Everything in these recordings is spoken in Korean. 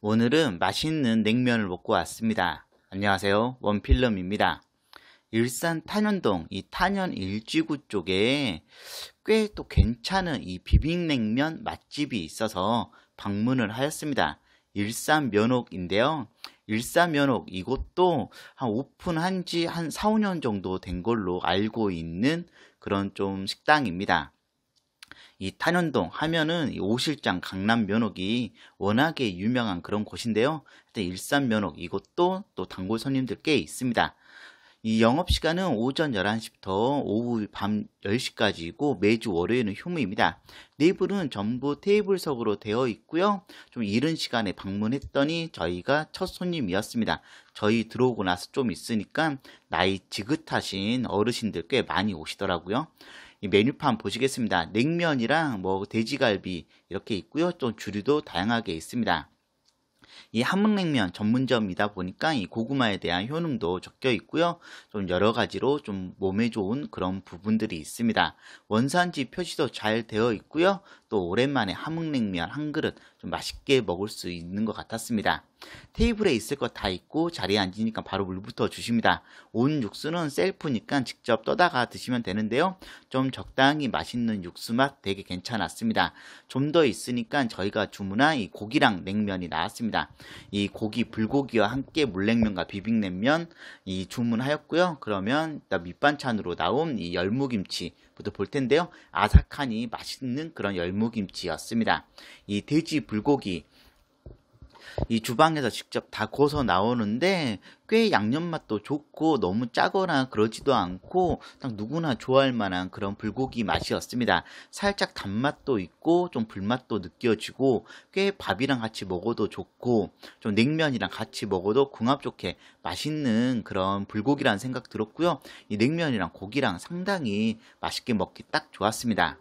오늘은 맛있는 냉면을 먹고 왔습니다. 안녕하세요. 원필름입니다. 일산 탄현동 이 탄현 일지구 쪽에 꽤 또 괜찮은 이 비빔냉면 맛집이 있어서 방문을 하였습니다. 일산 면옥인데요. 일산 면옥 이곳도 한 오픈한 지 한 4, 5년 정도 된 걸로 알고 있는 그런 좀 식당입니다. 이 탄현동 하면은 이 오실장 강남 면옥이 워낙에 유명한 그런 곳인데요. 일산 면옥 이곳도 또 단골 손님들 꽤 있습니다. 이 영업시간은 오전 11시부터 오후 밤 10시까지이고 매주 월요일은 휴무입니다. 네이블은 전부 테이블석으로 되어 있고요. 좀 이른 시간에 방문했더니 저희가 첫 손님이었습니다. 저희 들어오고 나서 좀 있으니까 나이 지긋하신 어르신들 꽤 많이 오시더라고요. 메뉴판 보시겠습니다. 냉면이랑 뭐 돼지갈비 이렇게 있고요. 좀 주류도 다양하게 있습니다. 이 함흥냉면 전문점이다 보니까 이 고구마에 대한 효능도 적혀 있고요. 좀 여러 가지로 좀 몸에 좋은 그런 부분들이 있습니다. 원산지 표시도 잘 되어 있고요. 또 오랜만에 함흥냉면 한 그릇 좀 맛있게 먹을 수 있는 것 같았습니다. 테이블에 있을 것 다 있고 자리에 앉으니까 바로 물부터 주십니다. 온 육수는 셀프니까 직접 떠다가 드시면 되는데요. 좀 적당히 맛있는 육수 맛 되게 괜찮았습니다. 좀 더 있으니까 저희가 주문한 이 고기랑 냉면이 나왔습니다. 이 고기 불고기와 함께 물냉면과 비빔냉면 이 주문하였고요. 그러면 밑반찬으로 나온 이 열무김치 부터볼 텐데요. 아삭하니 맛있는 그런 열무김치였습니다. 이 돼지 불고기 이 주방에서 직접 다 고서 나오는데 꽤 양념 맛도 좋고 너무 짜거나 그러지도 않고 딱 누구나 좋아할 만한 그런 불고기 맛이었습니다. 살짝 단맛도 있고 좀 불맛도 느껴지고 꽤 밥이랑 같이 먹어도 좋고 좀 냉면이랑 같이 먹어도 궁합 좋게 맛있는 그런 불고기라는 생각 들었고요. 이 냉면이랑 고기랑 상당히 맛있게 먹기 딱 좋았습니다.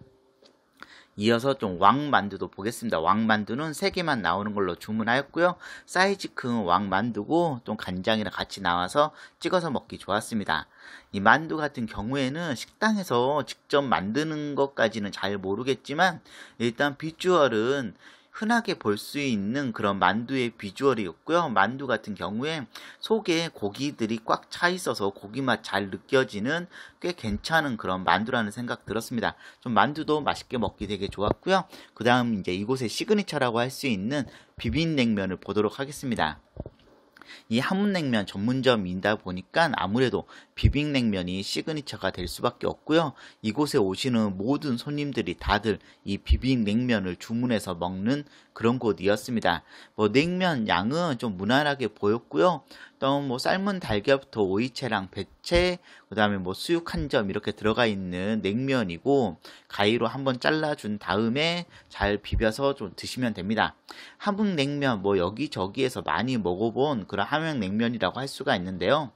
이어서 좀 왕만두도 보겠습니다. 왕만두는 3개만 나오는 걸로 주문하였고요. 사이즈 큰 왕만두고 좀 간장이랑 같이 나와서 찍어서 먹기 좋았습니다. 이 만두 같은 경우에는 식당에서 직접 만드는 것까지는 잘 모르겠지만 일단 비주얼은 흔하게 볼 수 있는 그런 만두의 비주얼이었고요. 만두 같은 경우에 속에 고기들이 꽉 차 있어서 고기 맛 잘 느껴지는 꽤 괜찮은 그런 만두라는 생각 들었습니다. 좀 만두도 맛있게 먹기 되게 좋았고요. 그 다음 이제 이곳의 시그니처라고 할 수 있는 비빔냉면을 보도록 하겠습니다. 이 함흥냉면 전문점이다 보니까 아무래도 비빔냉면이 시그니처가 될 수밖에 없고요. 이곳에 오시는 모든 손님들이 다들 이 비빔냉면을 주문해서 먹는 그런 곳이었습니다. 뭐 냉면 양은 좀 무난하게 보였고요. 또뭐 삶은 달걀부터 오이채랑 배채, 그 다음에 뭐 수육 한 점 이렇게 들어가 있는 냉면이고 가위로 한번 잘라준 다음에 잘 비벼서 좀 드시면 됩니다. 함흥냉면 뭐 여기저기에서 많이 먹어본 그런 함흥냉면이라고 할 수가 있는데요.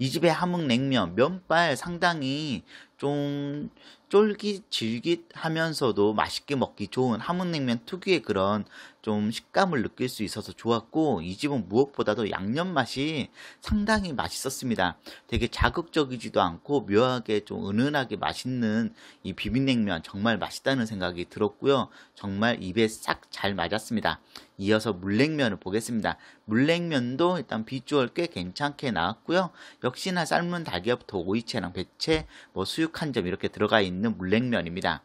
이 집의 함흥냉면 면발 상당히 좀 쫄깃질깃하면서도 맛있게 먹기 좋은 함흥냉면 특유의 그런 좀 식감을 느낄 수 있어서 좋았고 이 집은 무엇보다도 양념 맛이 상당히 맛있었습니다. 되게 자극적이지도 않고 묘하게 좀 은은하게 맛있는 이 비빔냉면 정말 맛있다는 생각이 들었고요. 정말 입에 싹 잘 맞았습니다. 이어서 물냉면을 보겠습니다. 물냉면도 일단 비주얼 꽤 괜찮게 나왔고요. 역시나 삶은 달걀부터 오이채랑 배채, 뭐 수육 한 점 이렇게 들어가 있는 있는 물냉면입니다.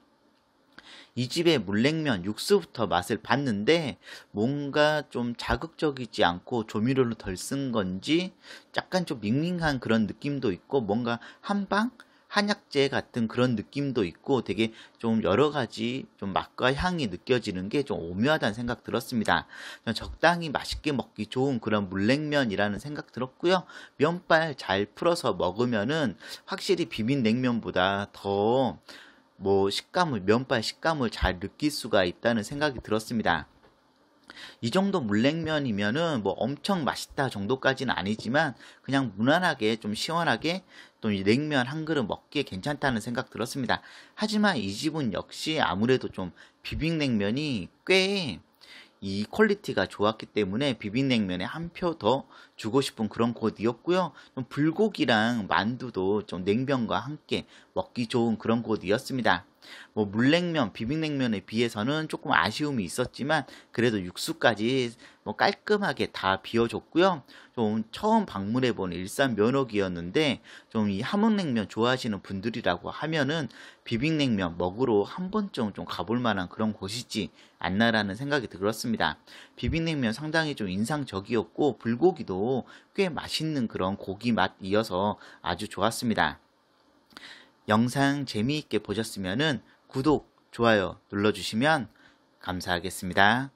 이 집의 물냉면 육수부터 맛을 봤는데 뭔가 좀 자극적이지 않고 조미료를 덜 쓴 건지 약간 좀 밍밍한 그런 느낌도 있고 뭔가 한방 한약재 같은 그런 느낌도 있고 되게 좀 여러 가지 좀 맛과 향이 느껴지는 게 좀 오묘하다는 생각 들었습니다. 적당히 맛있게 먹기 좋은 그런 물냉면이라는 생각 들었고요. 면발 잘 풀어서 먹으면은 확실히 비빔냉면보다 더 뭐 식감을 면발 식감을 잘 느낄 수가 있다는 생각이 들었습니다. 이 정도 물냉면이면은 뭐 엄청 맛있다 정도까지는 아니지만 그냥 무난하게 좀 시원하게 또 냉면 한 그릇 먹기에 괜찮다는 생각 들었습니다. 하지만 이 집은 역시 아무래도 좀 비빔냉면이 꽤 이 퀄리티가 좋았기 때문에 비빔냉면에 한 표 더 주고 싶은 그런 곳이었고요. 좀 불고기랑 만두도 좀 냉면과 함께 먹기 좋은 그런 곳이었습니다. 뭐 물냉면, 비빔냉면에 비해서는 조금 아쉬움이 있었지만 그래도 육수까지 뭐 깔끔하게 다 비워줬고요. 좀 처음 방문해본 일산 면옥이었는데 좀 이 함흥냉면 좋아하시는 분들이라고 하면은 비빔냉면 먹으러 한 번쯤 좀 가볼 만한 그런 곳이지 않나라는 생각이 들었습니다. 비빔냉면 상당히 좀 인상적이었고 불고기도 꽤 맛있는 그런 고기 맛이어서 아주 좋았습니다. 영상 재미있게 보셨으면 구독, 좋아요 눌러주시면 감사하겠습니다.